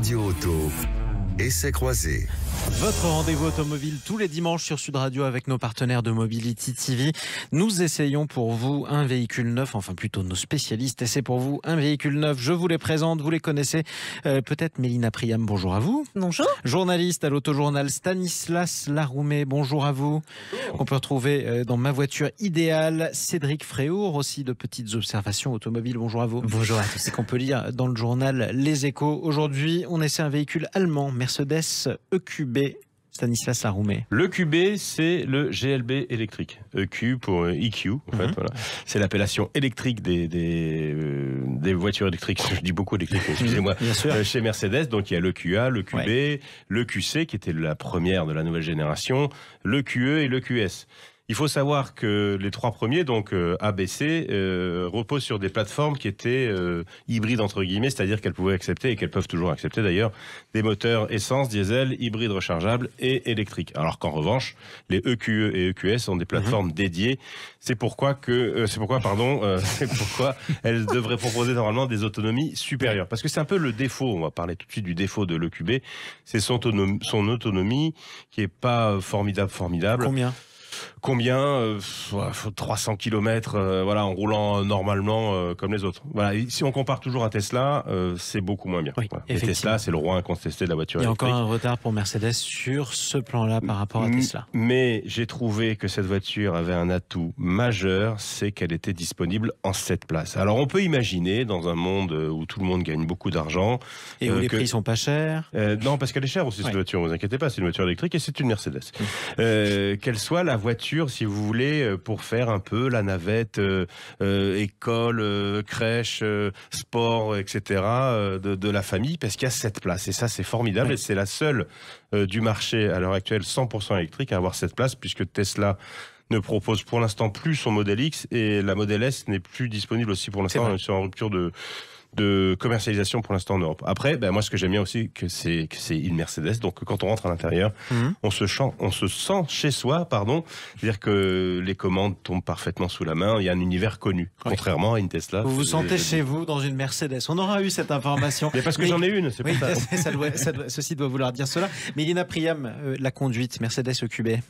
Radio Auto. Essai croisé. Votre rendez-vous automobile tous les dimanches sur Sud Radio avec nos partenaires de Mobility TV. Nous essayons pour vous un véhicule neuf, enfin plutôt nos spécialistes essaient pour vous un véhicule neuf. Je vous les présente, vous les connaissez. Euh, peut-être Mélina Priam, bonjour à vous. Bonjour. Journaliste à l'autojournal Stanislas Laroumet, bonjour à vous. On peut retrouver euh, dans ma voiture idéale Cédric Fréour, aussi de petites observations automobiles, bonjour à vous. Bonjour à tous. C'est qu'on peut lire dans le journal Les Échos. Aujourd'hui, on essaie un véhicule allemand. Mercedes EQB Stanislas Laroumé. Le QB, c'est le GLB électrique. EQ pour EQ, euh, e en fait, mhm. C'est l'appellation électrique des, euh, des, voitures électriques. Je dis beaucoup électrique, excusez-moi. Euh, chez Mercedes, donc il y a le QA, le QB, le QC, qui était la première de la nouvelle génération, le QE et le QS. Il faut savoir que les trois premiers, donc euh, ABC, euh, reposent sur des plateformes qui étaient euh, hybrides entre guillemets, c'est-à-dire qu'elles pouvaient accepter et qu'elles peuvent toujours accepter d'ailleurs des moteurs essence, diesel, hybrides rechargeables et électriques. Alors qu'en revanche, les EQE e et EQS sont des mhm. plateformes dédiées. C'est pourquoi que c'est pourquoi pardon, c'est pourquoi elles devraient proposer normalement des autonomies supérieures. Parce que c'est un peu le défaut. On va parler tout de suite du défaut de l'EQB. C'est son autonomie, son autonomie qui n'est pas formidable, formidable. Combien combien 300 euh, km euh, voilà en roulant euh, normalement comme les autres. Voilà, si on compare toujours à Tesla, c'est beaucoup moins bien. Et Tesla, c'est le roi incontesté de la voiture électrique. Il y a encore un retard pour Mercedes sur ce plan-là par rapport à Tesla. Mais j'ai trouvé que cette voiture avait un atout majeur, c'est qu'elle était disponible en 7 places. Alors on peut imaginer dans un monde où tout le monde gagne beaucoup d'argent et où les prix sont pas chers. non, parce qu'elle est chère aussi cette voiture, vous inquiétez pas, c'est une voiture électrique et c'est une Mercedes. Mm. qu'elle soit la voiture, si vous voulez, euh, pour faire un peu la navette euh, euh, école, crèche, sport, etc. De, la famille, parce qu'il y a cette place. Et ça, c'est formidable. Et c'est la seule du marché à l'heure actuelle 100% électrique à avoir cette place, puisque Tesla ne propose pour l'instant plus son modèle X et la modèle S n'est plus disponible aussi pour l'instant. C'est en rupture de, de commercialisation pour l'instant en Europe. Après, ben moi, ce que j'aime bien aussi, c'est que c'est une Mercedes. Donc, quand on rentre à l'intérieur, mhm. on se on se sent chez soi, pardon. C'est-à-dire que les commandes tombent parfaitement sous la main. Il y a un univers connu, contrairement à une Tesla. Vous vous sentez chez vous dans une Mercedes. On aura eu cette information. Mais parce que j'en ai une, c'est oui, ça. ceci doit vouloir dire cela. Mais Priam, euh, la conduite Mercedes EQB.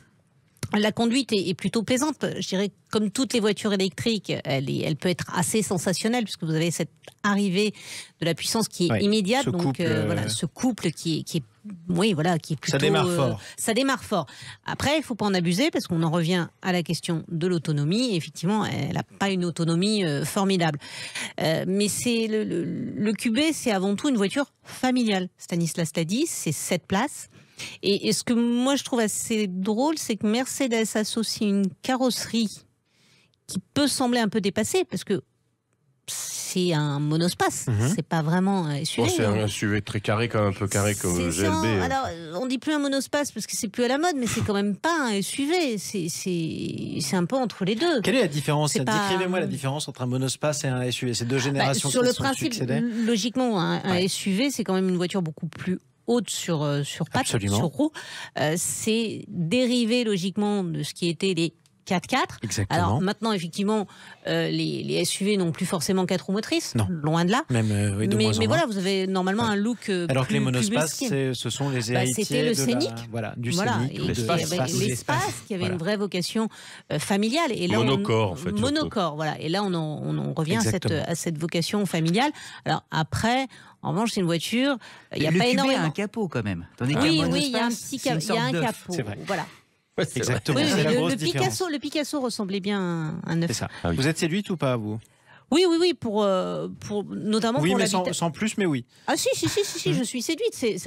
La conduite est, plutôt plaisante. Je dirais, comme toutes les voitures électriques, elle, peut être assez sensationnelle puisque vous avez cette arrivée de la puissance qui est immédiate. Donc euh, euh, voilà, ce couple qui est, qui est, oui, voilà, qui est plutôt. Ça démarre euh, fort. ça démarre fort. Après, il faut pas en abuser parce qu'on en revient à la question de l'autonomie. Effectivement, elle n'a pas une autonomie formidable. mais c'est le, QB, c'est avant tout une voiture familiale. Stanislas l'a dit, c'est sept places. Et, ce que moi je trouve assez drôle, c'est que Mercedes associe une carrosserie qui peut sembler un peu dépassée, parce que c'est un monospace, mhm. c'est pas vraiment un SUV. c'est hein. un SUV très carré, quand un peu carré comme GLB. GMB. Hein. alors, on dit plus un monospace parce que c'est plus à la mode, mais c'est quand même pas un SUV. C'est un peu entre les deux. Quelle est la différence Décrivez-moi la différence entre un monospace et un SUV. C'est deux bah, générations sur le principe, Logiquement, hein, un, un SUV, c'est quand même une voiture beaucoup plus haute sur, euh, sur sur roue. Euh, c'est dérivé logiquement de ce qui était les 4x4. Alors maintenant, effectivement, euh, les, SUV n'ont plus forcément quatre roues motrices, loin de là. mais, voilà, vous avez normalement un look. Alors que les monospaces, ce sont les bah, héritiers C'était le scénique. voilà, du voilà. Eh ben, l'espace qui avait une vraie vocation familiale. Et monocore, en fait. Monocore, voilà. Et là, on, revient à cette, à cette, vocation familiale. Alors après, en revanche, c'est une voiture, il n'y a le pas cubé énormément. a un capot quand même. oui, il y a un petit il y a un capot. Voilà. exactement. le, Picasso, le Picasso ressemblait bien à un œuf. Ah vous êtes séduite ou pas, vous oui, oui, oui, pour, euh, pour notamment oui, pour mais Oui, sans, sans, plus, mais oui. Ah si, si, si, si, je mmh. suis séduite. C'est,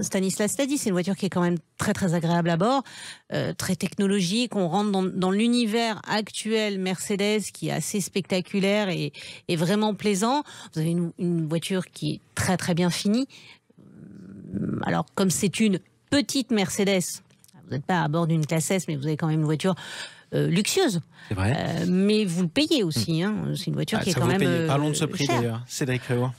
Stanislas l'a dit, c'est une voiture qui est quand même très, très agréable à bord, euh, très technologique. On rentre dans, dans l'univers actuel Mercedes qui est assez spectaculaire et, et vraiment plaisant. Vous avez une, une voiture qui est très, très bien finie. Mmh, alors, comme c'est une petite Mercedes, vous n'êtes pas à bord d'une classe S, mais vous avez quand même une voiture euh, luxueuse. C'est vrai. Euh, mais vous le payez aussi. Hein. C'est une voiture ah, qui est quand même. Payez. Parlons de ce euh, prix d'ailleurs, Cédric Réau.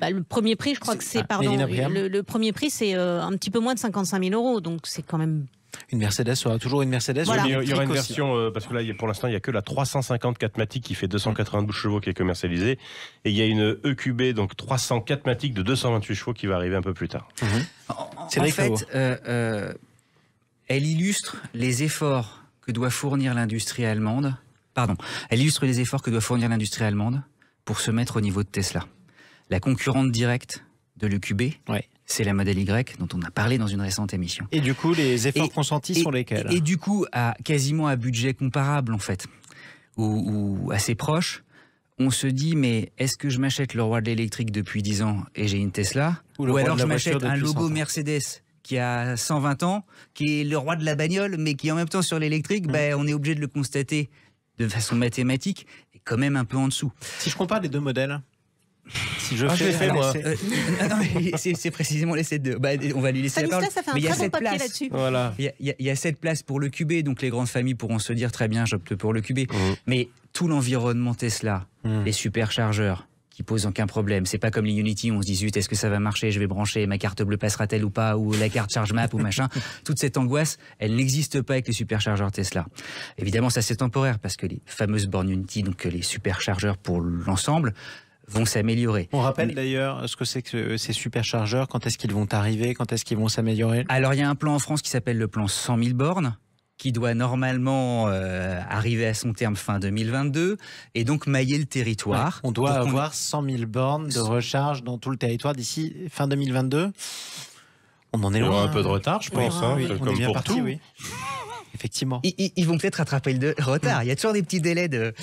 Bah, le premier prix, je crois que c'est. Le, premier prix, c'est un petit peu moins de 55 000 euros. Donc c'est quand même une Mercedes, sera toujours une Mercedes. Il y aura une version, parce que là, pour l'instant, il n'y a que la 354 Matic qui fait 292 chevaux qui est commercialisée. Et il y a une EQB, donc 304 Matic de 228 chevaux qui va arriver un peu plus tard. Mhm. Cédric -hmm. En, fait, elle illustre les efforts que doit fournir l'industrie allemande. Pardon, elle illustre les efforts que doit fournir l'industrie allemande pour se mettre au niveau de Tesla. La concurrente directe de l'UQB, c'est la modèle Y dont on a parlé dans une récente émission. Et du coup, les efforts consentis sur sont lesquels et, du coup, à quasiment à budget comparable en fait, ou, assez proche, on se dit mais est-ce que je m'achète le roi de l'électrique depuis 10 ans et j'ai une Tesla ou alors je m'achète un logo Mercedes qui a 120 ans, qui est le roi de la bagnole, mais qui en même temps sur l'électrique, ben, on est obligé de le constater de façon mathématique, est quand même un peu en dessous. Si je compare les deux modèles, si je, ah, fais, euh, c'est précisément les 7 2 bah, on va lui laisser la parole. Mais il y a cette place. Il y, a, cette place pour le QB, donc les grandes familles pourront se dire très bien, j'opte pour le QB. Mm. Mais tout l'environnement Tesla, mm. les superchargeurs, qui pose aucun problème. C'est pas comme les Unity, on se dit est-ce que ça va marcher Je vais brancher, ma carte bleue passera-t-elle ou pas Ou la carte charge map ou machin. Toute cette angoisse, elle n'existe pas avec les superchargeurs Tesla. Évidemment, ça c'est temporaire parce que les fameuses bornes Unity, donc les superchargeurs pour l'ensemble, vont s'améliorer. On rappelle d'ailleurs ce que c'est que ces superchargeurs, quand est-ce qu'ils vont arriver, quand est-ce qu'ils vont s'améliorer Alors il y a un plan en France qui s'appelle le plan 100 000 bornes, qui doit normalement euh, arriver à son terme fin 2022 et donc mailler le territoire. on doit avoir 100 000 bornes de recharge dans tout le territoire d'ici fin 2022. On en est loin. Il y un peu de retard, je pense, comme tout. Effectivement. Ils, vont peut-être rattraper le retard. Il y a toujours des petits délais de.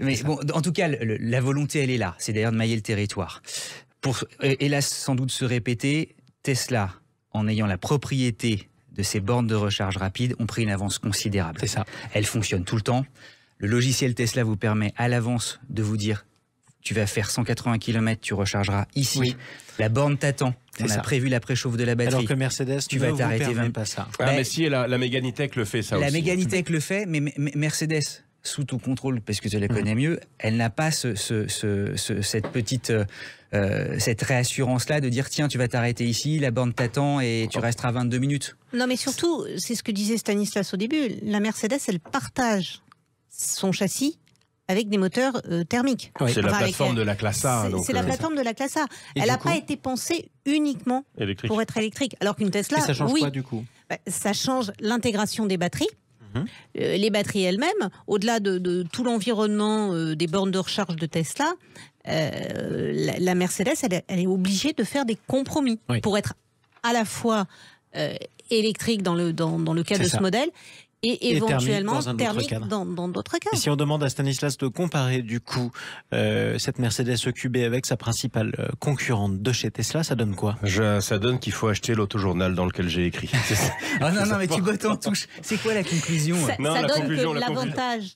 Mais bon, en tout cas, la volonté, elle est là. C'est d'ailleurs de mailler le territoire. Pour, hélas, sans doute se répéter, Tesla, en ayant la propriété de ces bornes de recharge rapide ont pris une avance considérable. C'est ça. Elles fonctionnent tout le temps. Le logiciel Tesla vous permet à l'avance de vous dire tu vas faire 180 km, tu rechargeras ici. La borne t'attend. On a prévu la préchauffe de la batterie. Alors que Mercedes, tu vas t'arrêter 20 pas ça. Ah, ben, mais si la, la Meganitech le fait ça la aussi. La hein. Meganitech le fait, mais Mercedes sous tout contrôle parce que je la mhm. connais mieux, elle n'a pas cette petite euh, cette réassurance là de dire tiens tu vas t'arrêter ici, la borne t'attend et tu resteras 22 minutes. Non mais surtout c'est ce que disait Stanislas au début, la Mercedes elle partage son châssis avec des moteurs euh, thermiques. C'est la plateforme de la classe A. C'est la plateforme de la classe A. elle n'a pas été pensée uniquement pour être électrique, alors qu'une Tesla. oui, du coup bah, Ça change l'intégration des batteries Mhm. Euh, les batteries elles-mêmes, au-delà de, tout l'environnement euh, des bornes de recharge de Tesla, euh, la, Mercedes, elle, est obligée de faire des compromis pour être à la fois électrique dans le, dans, le cas de ce modèle et éventuellement thermique dans d'autres cas. si on demande à Stanislas de comparer du coup euh, cette Mercedes EQB avec sa principale euh, concurrente de chez Tesla, ça donne quoi Ça donne qu'il faut acheter l'autojournal dans lequel j'ai écrit. ah non, non, mais tu bottes en touche. C'est quoi la conclusion Ça, donne que l'avantage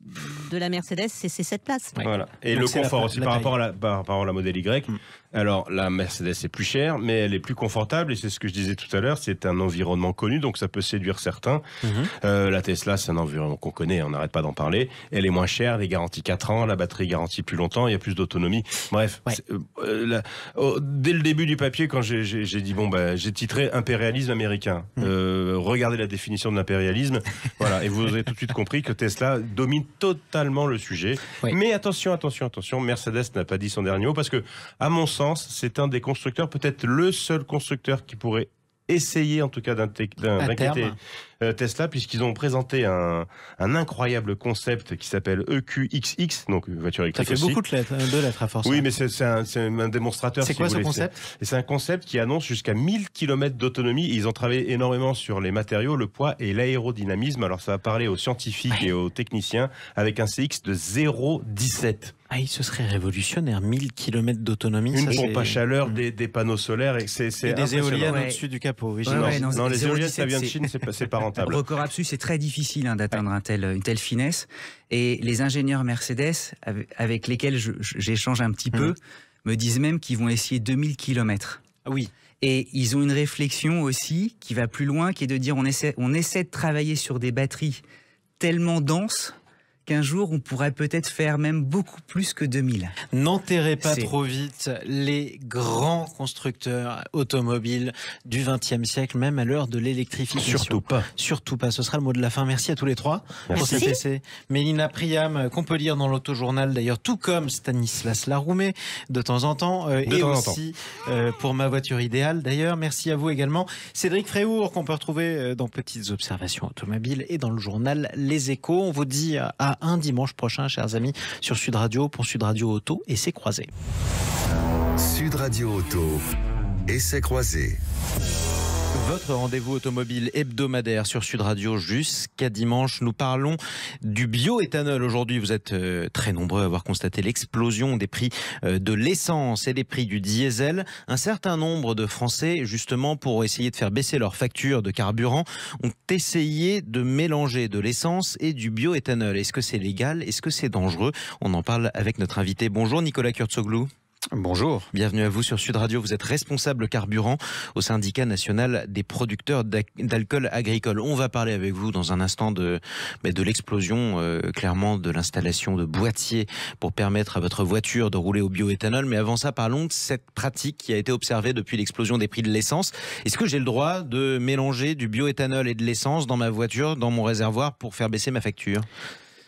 de la Mercedes, c'est cette place. Voilà. Et le confort aussi, par, rapport à la, par rapport à la modèle Y, hmm. Alors, la Mercedes est plus chère, mais elle est plus confortable, et c'est ce que je disais tout à l'heure, c'est un environnement connu, donc ça peut séduire certains. Mhm. Euh, la Tesla, c'est un environnement qu'on connaît, on n'arrête pas d'en parler. Elle est moins chère, elle est garantie 4 ans, la batterie garantie plus longtemps, il y a plus d'autonomie. Bref, euh, euh, dès le début du papier, quand j'ai dit, bon, bah, j'ai titré impérialisme américain. Mhm. regardez la définition de l'impérialisme, voilà, et vous aurez tout de suite compris que Tesla domine totalement le sujet. Mais attention, attention, attention, Mercedes n'a pas dit son dernier mot, parce que, à mon sens, c'est un des constructeurs, peut-être le seul constructeur qui pourrait essayer en tout cas d'inquiéter euh, Tesla, puisqu'ils ont présenté un, incroyable concept qui s'appelle EQXX, donc voiture électrique. Ça fait beaucoup de lettres, euh, de lettres à force. Oui, hein. mais c'est un, démonstrateur. C'est quoi ce concept C'est un concept qui annonce jusqu'à 1000 km d'autonomie. Ils ont travaillé énormément sur les matériaux, le poids et l'aérodynamisme. Alors ça va parler aux scientifiques et aux techniciens avec un CX de 0,17. Ah, ce serait révolutionnaire, 1000 km d'autonomie. Une pompe à chaleur, mm. des, panneaux solaires et, c'est, des éoliennes au-dessus du capot. non, les éoliennes, ça vient de Chine, c'est pas, rentable. Le Record absolu, c'est très difficile hein, d'atteindre une telle finesse. Et les ingénieurs Mercedes, avec lesquels j'échange un petit mmh. peu, me disent même qu'ils vont essayer 2000 km. Ah oui. Et ils ont une réflexion aussi qui va plus loin, qui est de dire on on essaie de travailler sur des batteries tellement denses qu'un jour on pourrait peut-être faire même beaucoup plus que 2000. N'enterrez pas trop vite les grands constructeurs automobiles du 20e siècle, même à l'heure de l'électrification. Surtout pas. Surtout pas. Ce sera le mot de la fin. Merci à tous les trois Merci. pour cet essai. Mélina Priam, qu'on peut lire dans l'autojournal d'ailleurs, tout comme Stanislas Laroumé, de temps en temps, euh, et temps aussi euh, pour ma voiture idéale d'ailleurs. Merci à vous également. Cédric Fréour, qu'on peut retrouver euh, dans Petites Observations automobiles et dans le journal Les Échos. On vous dit à un dimanche prochain, chers amis, sur Sud Radio pour Sud Radio Auto et ses croisés. Sud Radio Auto et ses croisés. Votre rendez-vous automobile hebdomadaire sur Sud Radio jusqu'à dimanche. Nous parlons du bioéthanol. Aujourd'hui, vous êtes euh, très nombreux à avoir constaté l'explosion des prix euh, de l'essence et des prix du diesel. Un certain nombre de Français, justement, pour essayer de faire baisser leurs factures de carburant, ont essayé de mélanger de l'essence et du bioéthanol. Est-ce que c'est légal Est-ce que c'est dangereux On en parle avec notre invité. Bonjour Nicolas Kurtzoglou. Bonjour. Bienvenue à vous sur Sud Radio. Vous êtes responsable carburant au syndicat national des producteurs d'alcool agricole. On va parler avec vous dans un instant de, de l'explosion, euh, clairement, de l'installation de boîtiers pour permettre à votre voiture de rouler au bioéthanol. Mais avant ça, parlons de cette pratique qui a été observée depuis l'explosion des prix de l'essence. Est-ce que j'ai le droit de mélanger du bioéthanol et de l'essence dans ma voiture, dans mon réservoir, pour faire baisser ma facture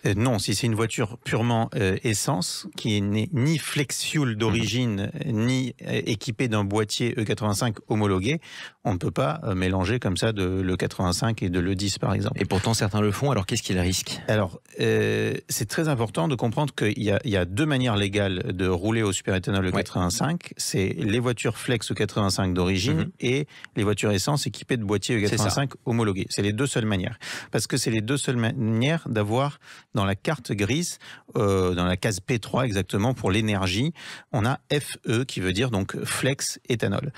euh, non, si c'est une voiture purement euh, essence, qui n'est ni flex fuel mhm. d'origine, euh, ni équipée d'un boîtier E85 homologué, on ne peut pas mélanger comme ça de l'E85 et de l'E10 par exemple. Et pourtant certains le font, alors qu'est-ce qu'ils risquent Alors, c'est très important de comprendre qu'il y, a deux manières légales de rouler au superéthanol E85. C'est les voitures flex E85 d'origine mhm. et les voitures essence équipées de boîtier E85 homologué. C'est les deux seules manières. Parce que c'est les deux seules manières d'avoir dans la carte grise, euh, dans la case P3 exactement pour l'énergie, on a FE qui veut dire donc flex éthanol.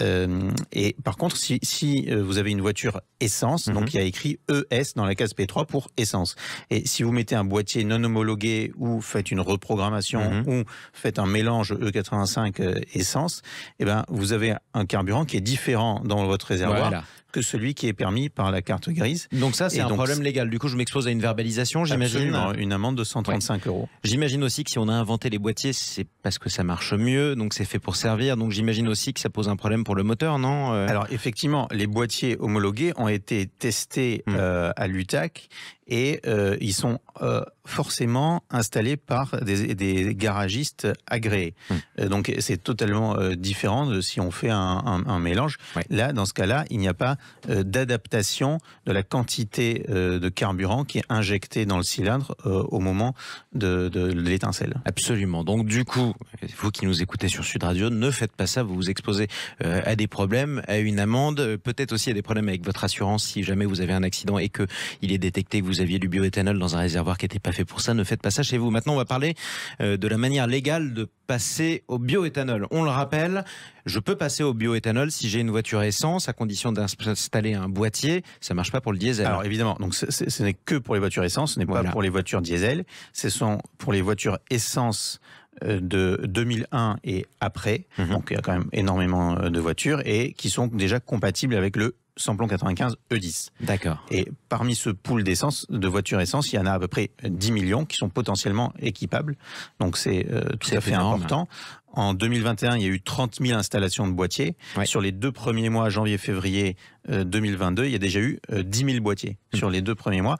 Euh, et par contre, si, si, euh, vous avez une voiture essence, donc mhm. il y a écrit ES dans la case P3 pour essence. Et si vous mettez un boîtier non homologué ou faites une reprogrammation mhm. ou faites un mélange E85 euh, essence, eh ben vous avez un carburant qui est différent dans votre réservoir. Voilà celui qui est permis par la carte grise. Donc ça, c'est un problème légal. Du coup, je m'expose à une verbalisation, j'imagine. Une amende de 135 euros. J'imagine aussi que si on a inventé les boîtiers, c'est parce que ça marche mieux, donc c'est fait pour servir. Donc j'imagine aussi que ça pose un problème pour le moteur, non euh, Alors effectivement, les boîtiers homologués ont été testés hmm. euh, à l'UTAC et euh, ils sont euh, forcément installés par des, des garagistes agréés. Hum. Euh, donc c'est totalement différent de si on fait un, un, un mélange. Là, dans ce cas-là, il n'y a pas d'adaptation de la quantité de carburant qui est injectée dans le cylindre au moment de, de, l'étincelle. Absolument. Donc du coup, vous qui nous écoutez sur Sud Radio, ne faites pas ça, vous vous exposez à des problèmes, à une amende, peut-être aussi à des problèmes avec votre assurance si jamais vous avez un accident et que il est détecté vous aviez du bioéthanol dans un réservoir qui n'était pas fait pour ça, ne faites pas ça chez vous. Maintenant, on va parler euh, de la manière légale de passer au bioéthanol. On le rappelle, je peux passer au bioéthanol si j'ai une voiture essence, à condition d'installer un boîtier. Ça ne marche pas pour le diesel. Alors évidemment, donc ce n'est que pour les voitures essence, ce n'est pas pour les voitures diesel. Ce sont pour les voitures essence euh, de 2001 et après, mhm. donc il y a quand même énormément euh, de voitures et qui sont déjà compatibles avec le plomb 95 E10. D'accord. Et parmi ce pool d'essence, de voitures essence, il y en a à peu près 10 millions qui sont potentiellement équipables. Donc c'est euh, tout à fait important. En 2021, il y a eu 30 000 installations de boîtiers. Sur les deux premiers mois, janvier-février 2022, euh, il y a déjà eu 10 euh, 000 boîtiers mmh. sur les deux premiers mois.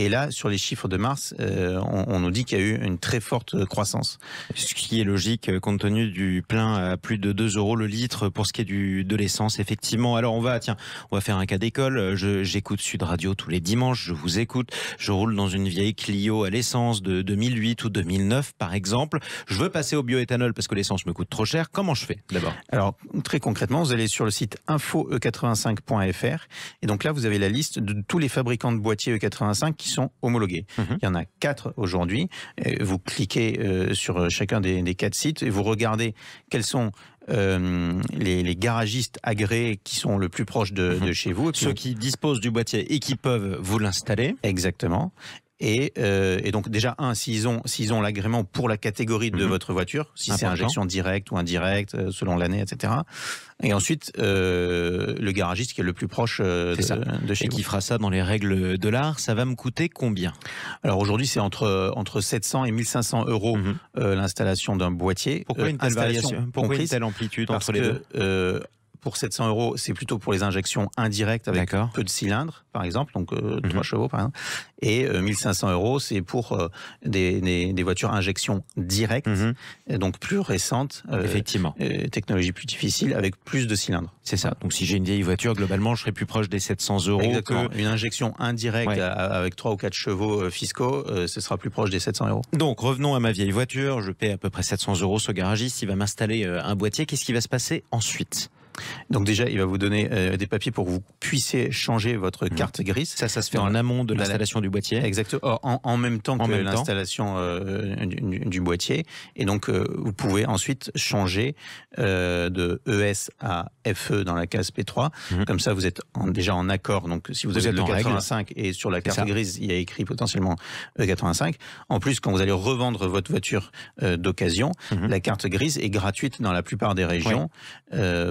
Et là, sur les chiffres de mars, euh, on, nous dit qu'il y a eu une très forte croissance. Ce qui est logique, euh, compte tenu du plein à plus de 2 euros le litre pour ce qui est du, de l'essence, effectivement. Alors on va, tiens, on va faire un cas d'école. J'écoute Sud Radio tous les dimanches, je vous écoute. Je roule dans une vieille Clio à l'essence de 2008 ou 2009, par exemple. Je veux passer au bioéthanol parce que l'essence me coûte trop cher. Comment je fais d'abord Alors, très concrètement, vous allez sur le site infoe85.fr. Et donc là, vous avez la liste de tous les fabricants de boîtiers E85 sont homologués. Mhm. Il y en a quatre aujourd'hui. Vous cliquez euh, sur euh, chacun des, quatre sites et vous regardez quels sont euh, les, garagistes agréés qui sont le plus proche mhm. de chez vous. Ceux qui disposent du boîtier et qui peuvent vous l'installer. Exactement. Euh, et, donc déjà, un, s'ils ont, s'ils ont l'agrément pour la catégorie de mhm. votre voiture, si c'est injection directe ou indirecte, euh, selon l'année, etc. Et ensuite, euh, le garagiste qui est le plus proche de, chez et qui fera ça dans les règles de l'art, ça va me coûter combien Alors aujourd'hui, c'est entre, entre 700 et 1500 euros mhm. l'installation d'un boîtier. Pourquoi une telle variation Pourquoi une telle amplitude entre les deux pour 700 euros, c'est plutôt pour les injections indirectes avec peu de cylindres, par exemple, donc 3 euh, mhm. chevaux, par exemple. Et 1500 euh, euros, c'est pour euh, des, des, voitures injection directe, mhm. donc plus récentes. Effectivement. technologie plus difficile, avec plus de cylindres. C'est ça. Donc si j'ai une vieille voiture, globalement, je serai plus proche des 700 euros. Une injection indirecte avec 3 ou 4 chevaux fiscaux, ce sera plus proche des 700 euros. Donc revenons à ma vieille voiture. Je paie à peu près 700 euros ce garagiste. Il va m'installer un boîtier. Qu'est-ce qui va se passer ensuite donc déjà, il va vous donner euh, des papiers pour que vous puissiez changer votre mmh. carte grise. Ça, ça se fait en amont de l'installation du boîtier. Exactement. En, même temps que l'installation euh, du, boîtier. Et donc, euh, vous pouvez ensuite changer de ES à FE dans la case P3. Mmh. Comme ça, vous êtes déjà en accord. Donc, si vous, avez êtes le 85 et sur la carte grise, il y a écrit potentiellement E85. En plus, quand vous allez revendre votre voiture d'occasion, mmh. la carte grise est gratuite dans la plupart des régions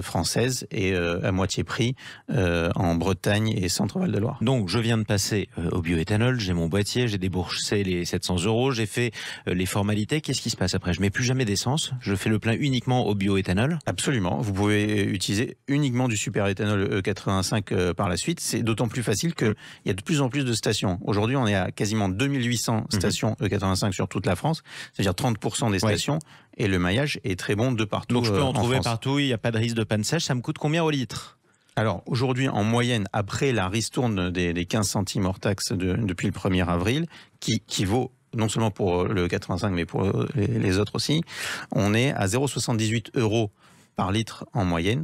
françaises et euh, à moitié prix euh, en Bretagne et Centre-Val de Loire. Donc je viens de passer euh, au bioéthanol, j'ai mon boîtier, j'ai déboursé les 700 euros, j'ai fait les formalités. Qu'est-ce qui se passe après Je ne mets plus jamais d'essence, je fais le plein uniquement au bioéthanol Absolument, vous pouvez utiliser uniquement du superéthanol E85 par la suite. C'est d'autant plus facile qu'il y a de plus en plus de stations. Aujourd'hui, on est à quasiment 2800 mmh stations E85 sur toute la France, c'est-à-dire 30% des stations et le maillage est très bon de partout. Donc je peux en, euh, trouver partout, il n'y a pas de risque de panne sèche. Ça me coûte combien au litre alors aujourd'hui, en moyenne, après la ristourne des, 15 centimes hors taxe depuis le 1er avril, qui, qui vaut non seulement pour euh, le 85 mais pour euh, les autres aussi, on est à 0,78 euros par litre en moyenne.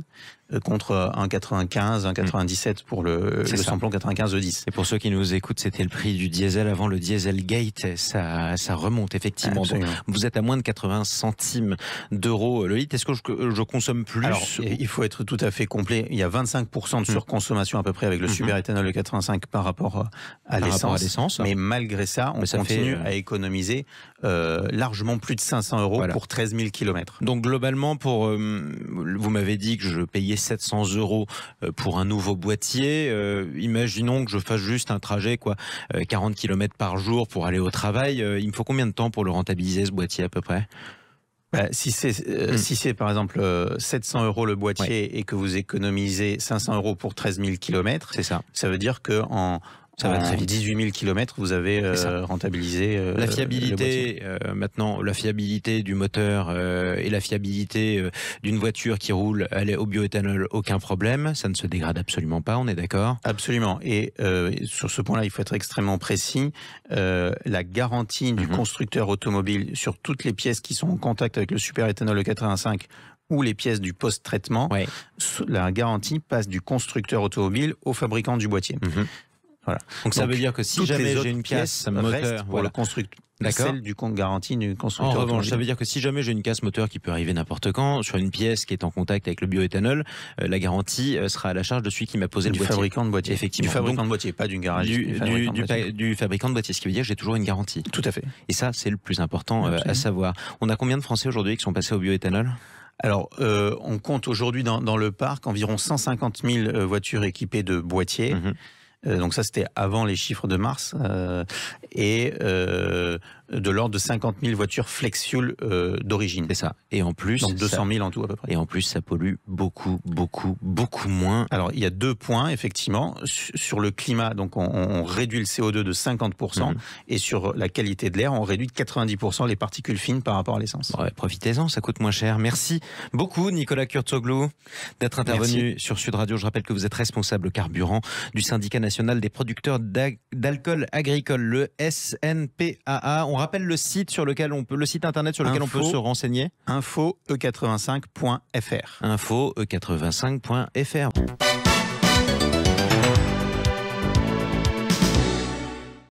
Euh, contre 1,95, 1,97 pour le, le samplon 95 E10. Et pour ceux qui nous écoutent, c'était le prix du diesel avant le diesel gate. Ça, remonte effectivement. vous êtes à moins de 80 centimes d'euros le litre. Est-ce que je, consomme plus Il faut être tout à fait complet. Il y a 25% de hmm. surconsommation à peu près avec le hmm, hmm. superéthanol de 85 euh, par rapport à l'essence. Mais malgré ça, on continue euh, à économiser largement plus de 500 euros pour 13 000 km. Donc globalement, pour, vous m'avez dit que je payais 700 euros euh, pour un nouveau boîtier. Euh, imaginons que je fasse juste un trajet, quoi, 40 euh, km par jour pour aller au travail. il me faut combien de temps pour le rentabiliser, ce boîtier, à peu près bah, hmm. si c'est par exemple 700 euros le boîtier et que vous économisez 500 euros pour 13 000 km, c'est ça. Ça veut dire que en ça va très vite. 18 000 km, vous avez euh, rentabilisé. Euh, la fiabilité, euh, maintenant, la fiabilité du moteur et la fiabilité d'une voiture qui roule elle est au bioéthanol, aucun problème. Ça ne se dégrade absolument pas, on est d'accord Absolument. Et sur ce point-là, il faut être extrêmement précis. la garantie du mhm. constructeur automobile sur toutes les pièces qui sont en contact avec le superéthanol e 85 ou les pièces du post-traitement, la garantie passe du constructeur automobile au fabricant du boîtier. Mhm. Donc, ça veut dire que si jamais j'ai une pièce moteur, voilà. constructeur. Celle du compte garantie du constructeur. En revanche, ça veut dire que si jamais j'ai une casse moteur qui peut arriver n'importe quand, sur une pièce qui est en contact avec le bioéthanol, euh, la garantie euh, sera à la charge de celui qui m'a posé le boîtier. fabricant de boîtier. Effectivement. Du fabricant de boîtier, pas d'une garage. Du, fabricant de boîtier, ce qui veut dire que j'ai toujours une garantie. Tout à fait. Et ça, c'est le plus important euh, à savoir. On a combien de Français aujourd'hui qui sont passés au bioéthanol alors, on compte aujourd'hui dans, le parc environ 150 000 voitures équipées de boîtiers. Mhm. Euh, donc ça, c'était avant les chiffres de mars. Euh, et euh, de l'ordre de 50 000 voitures flex euh, d'origine. C'est ça. Et en plus. 200 ça, en tout peu Et en plus, ça pollue beaucoup, beaucoup, beaucoup moins. Alors, il y a deux points, effectivement. Sur le climat, donc on, réduit le CO2 de 50 mhm. et sur la qualité de l'air, on réduit de 90 les particules fines par rapport à l'essence. Profitez-en, ça coûte moins cher. Merci beaucoup, Nicolas Kurtoglou, d'être intervenu sur Sud Radio. Je rappelle que vous êtes responsable carburant du syndicat national des producteurs d'alcool agricole, le SNPAA. On rappelle le site sur lequel on peut, le site internet sur lequel on peut se renseigner. infoe 85fr Info 85fr e